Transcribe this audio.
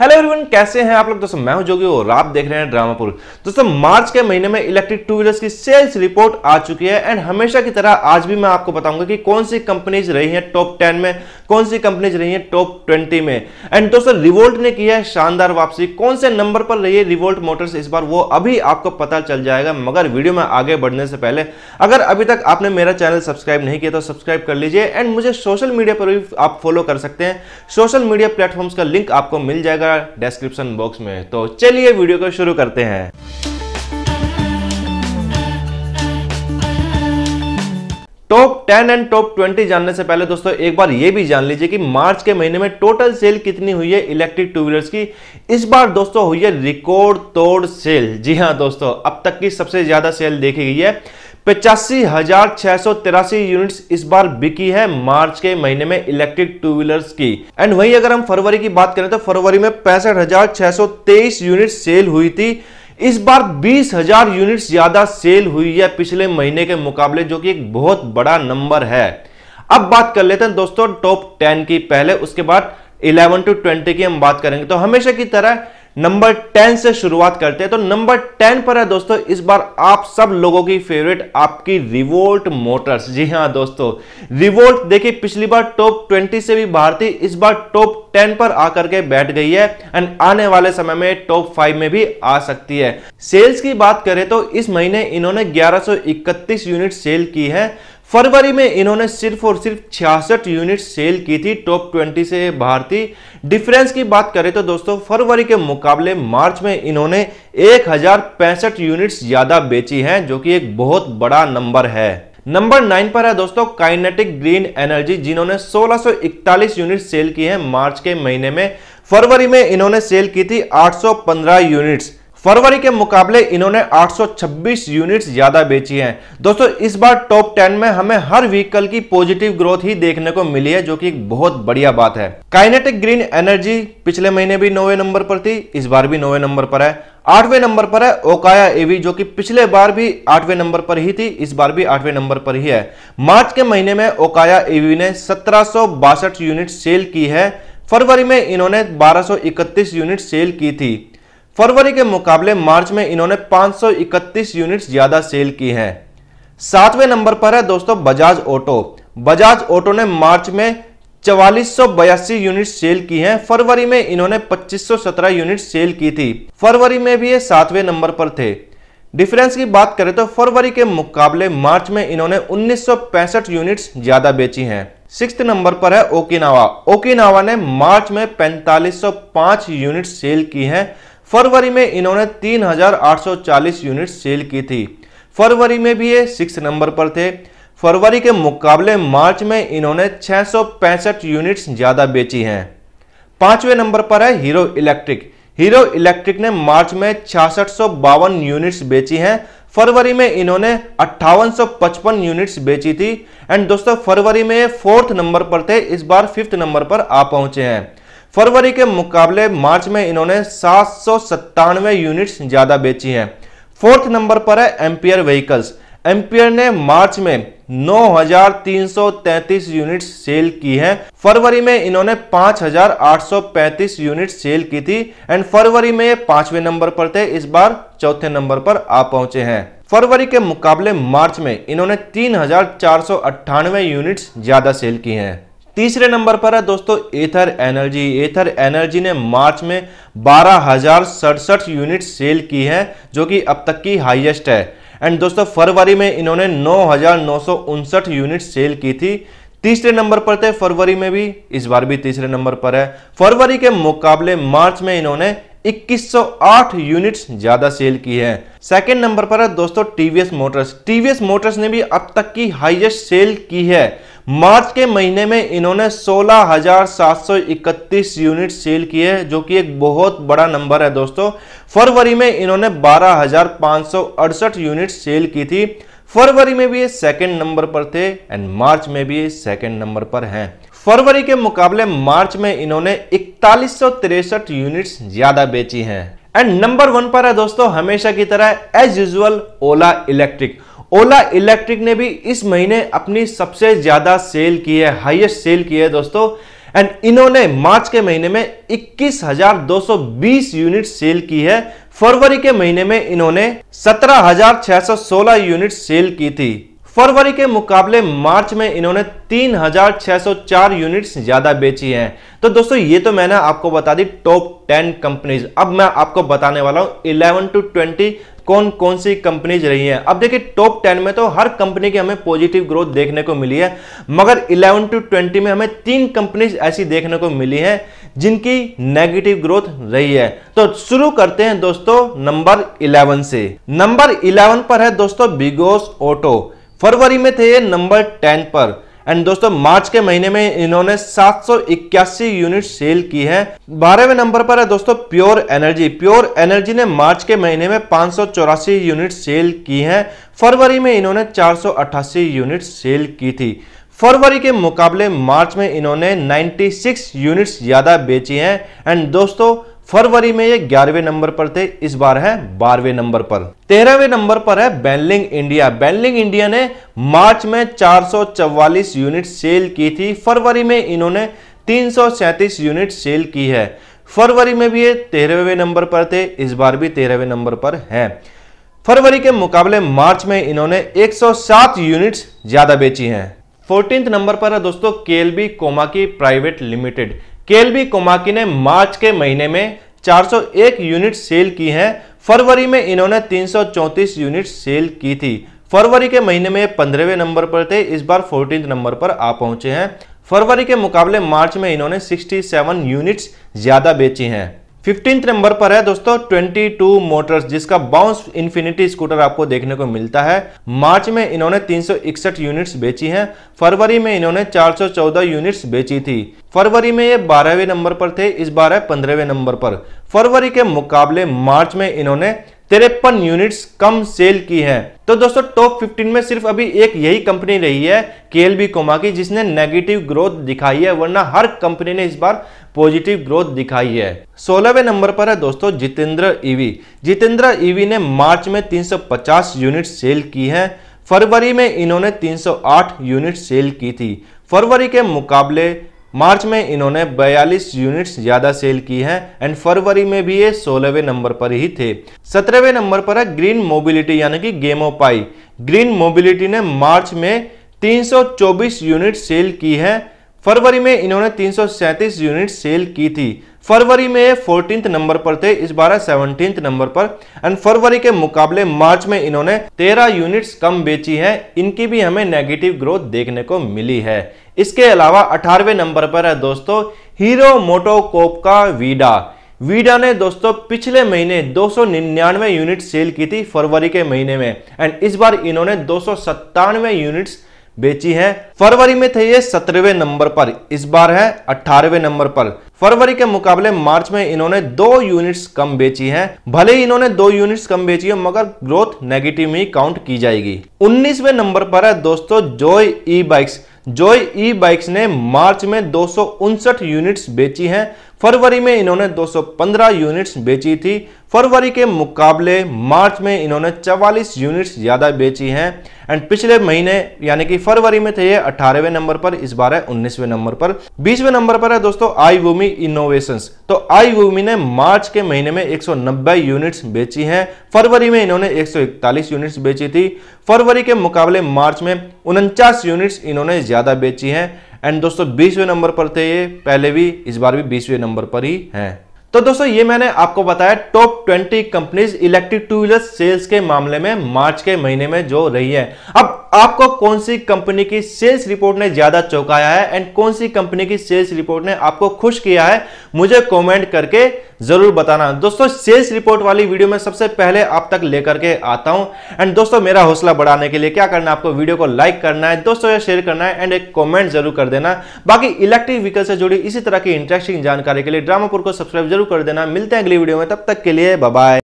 hello everyone कैसे हैं आप लोग दोस्तों मैं हूं जोगी और आप देख रहे हैं ड्रामापुर दोस्तों मार्च के महीने में इलेक्ट्रिक टू व्हीलर्स की सेल्स रिपोर्ट आ चुकी है एंड हमेशा की तरह आज भी मैं आपको बताऊंगा कि कौन सी कंपनीज रही हैं टॉप टेन में कौन सी कंपनीज रही हैं टॉप ट्वेंटी में एंड दोस्तों रिवोल्ट ने किया है शानदार वापसी कौन से नंबर पर रही है रिवोल्ट मोटर्स इस बार वो अभी आपको पता चल जाएगा मगर वीडियो में आगे बढ़ने से पहले अगर अभी तक आपने मेरा चैनल सब्सक्राइब नहीं किया तो सब्सक्राइब कर लीजिए एंड मुझे सोशल मीडिया पर भी आप फॉलो कर सकते हैं सोशल मीडिया प्लेटफॉर्म्स का लिंक आपको मिल जाएगा जाएगा डिस्क्रिप्शन बॉक्स में तो चलिए वीडियो को शुरू करते हैं टॉप 10 एंड टॉप 20 जानने से पहले दोस्तों एक बार ये भी जान लीजिए कि मार्च के महीने में टोटल सेल कितनी हुई है इलेक्ट्रिक टू व्हीलर्स की इस बार दोस्तों हुई है रिकॉर्ड तोड़ सेल जी हाँ दोस्तों अब तक की सबसे ज्यादा सेल देखी गई है पचासी हजार छह सौ तिरासी यूनिट्स इस बार बिकी है मार्च के महीने में इलेक्ट्रिक टू व्हीलर्स की एंड वहीं अगर हम फरवरी की बात करें तो फरवरी में पैंसठ हजार छह सौ तेईस यूनिट सेल हुई थी इस बार 20,000 यूनिट्स ज्यादा सेल हुई है पिछले महीने के मुकाबले जो कि एक बहुत बड़ा नंबर है अब बात कर लेते हैं दोस्तों टॉप 10 की पहले उसके बाद 11 टू 20 की हम बात करेंगे तो हमेशा की तरह नंबर टेन से शुरुआत करते हैं तो नंबर टेन पर है दोस्तों इस बार आप सब लोगों की फेवरेट आपकी रिवोल्ट मोटर्स जी हाँ दोस्तों रिवोल्ट देखिए पिछली बार टॉप ट्वेंटी से भी बाहर थी इस बार टॉप टेन पर आकर के बैठ गई है एंड आने वाले समय में टॉप फाइव में भी आ सकती है सेल्स की बात करें तो इस महीने इन्होंने ग्यारह यूनिट सेल की है फरवरी में इन्होंने सिर्फ और सिर्फ छियासठ यूनिट सेल की थी टॉप 20 से भारतीय डिफरेंस की बात करें तो दोस्तों फरवरी के मुकाबले मार्च में इन्होंने एक यूनिट्स ज्यादा बेची हैं जो कि एक बहुत बड़ा नंबर है नंबर नाइन पर है दोस्तों काइनेटिक ग्रीन एनर्जी जिन्होंने 1641 यूनिट सेल की है मार्च के महीने में फरवरी में इन्होंने सेल की थी 815 यूनिट्स फरवरी के मुकाबले इन्होंने 826 यूनिट्स ज्यादा बेची हैं दोस्तों इस बार टॉप 10 में हमें हर व्हीकल की पॉजिटिव ग्रोथ ही देखने को मिली है जो कि एक बहुत बढ़िया बात है काइनेटिक ग्रीन एनर्जी पिछले महीने भी नौवे नंबर पर थी इस बार भी नौवे नंबर पर है आठवें नंबर पर है ओकाया एवी जो कि पिछले बार भी आठवें नंबर पर ही थी इस बार भी आठवें नंबर पर ही है मार्च के महीने में ओकाया एवी ने सत्रह यूनिट सेल की है फरवरी में इन्होंने 1231 यूनिट सेल की थी फरवरी के मुकाबले मार्च में इन्होंने 531 यूनिट्स ज्यादा सेल की हैं सातवें नंबर पर है दोस्तों बजाज ऑटो बजाज ऑटो ने मार्च में चवालीस यूनिट सेल की हैं फरवरी में इन्होंने 2517 यूनिट सेल की थी फरवरी में भी ये सातवें नंबर पर थे डिफरेंस की बात करें तो फरवरी के मुकाबले मार्च में इन्होंने उन्नीस यूनिट्स ज्यादा बेची हैं सिक्स नंबर पर है ओकिनावा ओकिनावा ने मार्च में 4505 यूनिट सेल की हैं फरवरी में इन्होंने 3,840 यूनिट सेल की थी फरवरी में भी ये सिक्स नंबर पर थे फरवरी के मुकाबले मार्च में इन्होंने छः यूनिट्स ज़्यादा बेची हैं पाँचवें नंबर पर है हीरो इलेक्ट्रिक हीरो इलेक्ट्रिक ने मार्च में छियासठ यूनिट्स बेची हैं फरवरी में इन्होंने अट्ठावन यूनिट्स बेची थी एंड दोस्तों फरवरी में फोर्थ नंबर पर थे इस बार फिफ्थ नंबर पर आ पहुंचे हैं फरवरी के मुकाबले मार्च में इन्होंने सात यूनिट्स ज्यादा बेची हैं फोर्थ नंबर पर है एम्पियर व्हीकल्स एम्पियर ने मार्च में 9,333 यूनिट्स सेल की हैं फरवरी में इन्होंने 5,835 यूनिट्स सेल की थी एंड फरवरी में ये पांचवें नंबर पर थे इस बार चौथे नंबर पर आ पहुंचे हैं फरवरी के मुकाबले मार्च में इन्होंने तीन यूनिट्स ज्यादा सेल की हैं तीसरे नंबर पर है दोस्तों एथर एनर्जी एथर एनर्जी ने मार्च में बारह हजार सड़सठ यूनिट सेल की है जो कि अब तक की हाईएस्ट है एंड दोस्तों फरवरी में इन्होंने नौ हजार नौ सौ उनसठ यूनिट सेल की थी तीसरे नंबर पर थे फरवरी में भी इस बार भी तीसरे नंबर पर है फरवरी के मुकाबले मार्च में इन्होंने 2108 यूनिट्स ज्यादा सेल की है सेकेंड नंबर पर है दोस्तों टीवीएस मोटर्स टीवीएस मोटर्स ने भी अब तक की हाईएस्ट सेल की है मार्च के महीने में इन्होंने 16,731 यूनिट सेल किए जो कि एक बहुत बड़ा नंबर है दोस्तों फरवरी में इन्होंने 12,568 यूनिट सेल की थी फरवरी में भी ये सेकेंड नंबर पर थे एंड मार्च में भी ये सेकेंड नंबर पर हैं फरवरी के मुकाबले मार्च में इन्होंने इकतालीस यूनिट्स ज्यादा बेची हैं एंड नंबर वन पर है दोस्तों हमेशा की तरह as usual Ola electric Ola electric ने भी इस महीने अपनी सबसे ज्यादा सेल की है हाईएस्ट सेल की है दोस्तों एंड इन्होंने मार्च के महीने में 21,220 यूनिट सेल की है फरवरी के महीने में इन्होंने 17,616 यूनिट सेल की थी फरवरी के मुकाबले मार्च में इन्होंने 3,604 यूनिट्स ज़्यादा बेची हैं तो दोस्तों ये तो मैंने आपको बता दी टॉप 10 कंपनीज अब मैं आपको बताने वाला हूं 11 टू कौन कौन सी कंपनीज रही हैं अब देखिए टॉप टेन में तो हर कंपनी की हमें पॉजिटिव ग्रोथ देखने को मिली है मगर इलेवन टू ट्वेंटी में हमें तीन कंपनीज ऐसी देखने को मिली है जिनकी नेगेटिव ग्रोथ रही है तो शुरू करते हैं दोस्तों नंबर इलेवन से नंबर इलेवन पर है दोस्तों बिगोस ऑटो फरवरी में थे ये नंबर टेन पर एंड दोस्तों मार्च के महीने में इन्होंने सात यूनिट सेल की है बारहवें नंबर पर है दोस्तों प्योर एनर्जी प्योर एनर्जी ने मार्च के महीने में पांच यूनिट सेल की है फरवरी में इन्होंने चार यूनिट सेल की थी फरवरी के मुकाबले मार्च में इन्होंने 96 यूनिट्स ज़्यादा बेची हैं एंड दोस्तों फरवरी में ये ग्यारहवें नंबर पर थे इस बार है बारहवें नंबर पर तेरहवें नंबर पर है बैनलिंग इंडिया बैनलिंग इंडिया ने मार्च में चार यूनिट सेल की थी फरवरी में इन्होंने तीन यूनिट सेल की है फरवरी में भी ये तेरहवें नंबर पर थे इस बार भी तेरहवें नंबर पर है फरवरी के मुकाबले मार्च में इन्होंने 107 यूनिट्स ज्यादा बेची हैं फोर्टीन नंबर पर है दोस्तों KLB Komaki private limited KLB कोमाकी ने मार्च के महीने में 401 यूनिट सेल की हैं फरवरी में इन्होंने 334 यूनिट सेल की थी फरवरी के महीने में पंद्रहवें नंबर पर थे इस बार फोर्टीन नंबर पर आ पहुंचे हैं फरवरी के मुकाबले मार्च में इन्होंने 67 यूनिट्स ज़्यादा बेची हैं फिफ्टीन नंबर पर है दोस्तों 22 मोटर्स जिसका बाउंस इन्फिनिटी स्कूटर आपको देखने को मिलता है मार्च में इन्होंने 361 यूनिट्स बेची हैं फरवरी में इन्होंने 414 यूनिट्स बेची थी फरवरी में ये बारहवें नंबर पर थे इस बार है पंद्रहवें नंबर पर फरवरी के मुकाबले मार्च में इन्होंने तिरपन यूनिट्स कम सेल की है तो दोस्तों टॉप 15 में सिर्फ अभी एक यही कंपनी रही है केएलबी कोमा की जिसने नेगेटिव ग्रोथ दिखाई है वरना हर कंपनी ने इस बार पॉजिटिव ग्रोथ दिखाई है सोलहवें नंबर पर है दोस्तों Jitendra EV e Jitendra EV e ने मार्च में 350 यूनिट सेल की है फरवरी में इन्होंने 308 यूनिट सेल की थी फरवरी के मुकाबले मार्च में इन्होंने 42 यूनिट्स ज्यादा सेल की हैं एंड फरवरी में भी ये सोलहवें नंबर पर ही थे सत्रहवें नंबर पर है ग्रीन मोबिलिटी यानी कि गेमोपाई ग्रीन मोबिलिटी ने मार्च में 324 यूनिट सेल की है फरवरी में इन्होंने 337 यूनिट सेल की थी फरवरी में ये फोर्टीन नंबर पर थे इस बार सेवनटीन नंबर पर एंड फरवरी के मुकाबले मार्च में इन्होंने 13 यूनिट्स कम बेची हैं इनकी भी हमें नेगेटिव ग्रोथ देखने को मिली है इसके अलावा अठारहवें नंबर पर है दोस्तों हीरो मोटोकोप का वीडा वीडा ने दोस्तों पिछले महीने 299 यूनिट सेल की थी फरवरी के महीने में एंड इस बार इन्होंने दो यूनिट्स बेची है फरवरी में थे ये सत्रहवें नंबर पर इस बार है अठारहवें नंबर पर फरवरी के मुकाबले मार्च में इन्होंने दो यूनिट्स कम बेची हैं भले ही इन्होंने दो यूनिट्स कम बेची है मगर ग्रोथ नेगेटिव में काउंट की जाएगी उन्नीसवे नंबर पर है दोस्तों जोय ई बाइक्स जोय ई बाइक्स ने मार्च में दो यूनिट्स बेची हैं फरवरी में इन्होंने 215 यूनिट्स बेची थी फरवरी के मुकाबले मार्च में इन्होंने 44 यूनिट्स ज़्यादा बेची हैं एंड पिछले महीने यानी कि फरवरी में थे ये 18वें नंबर पर इस बार है 19वें नंबर पर 20वें नंबर पर है दोस्तों आई वूमी इनोवेशन तो आई वूमी ने मार्च के महीने में 190 यूनिट्स बेची हैं फरवरी में इन्होंने 141 यूनिट्स बेची थी फरवरी के मुकाबले मार्च में उनचास यूनिट्स इन्होंने ज़्यादा बेची हैं एंड दोस्तों बीसवें नंबर पर थे ये पहले भी इस बार भी बीसवें नंबर पर ही हैं तो दोस्तों ये मैंने आपको बताया top 20 companies electric two wheeler sales के मामले में मार्च के महीने में जो रही है अब आपको कौन सी कंपनी की सेल्स रिपोर्ट ने ज्यादा चौंकाया है एंड कौन सी कंपनी की सेल्स रिपोर्ट ने आपको खुश किया है मुझे कमेंट करके जरूर बताना दोस्तों सेल्स रिपोर्ट वाली वीडियो में सबसे पहले आप तक लेकर के आता हूं एंड दोस्तों मेरा हौसला बढ़ाने के लिए क्या करना है आपको वीडियो को लाइक करना है दोस्तों या शेयर करना है एंड एक कमेंट जरूर कर देना बाकी इलेक्ट्रिक व्हीकल से जुड़ी इसी तरह की इंटरेस्टिंग जानकारी के लिए ड्रामापुर को सब्सक्राइब जरूर कर देना मिलते हैं अगली वीडियो में तब तक के लिए बाय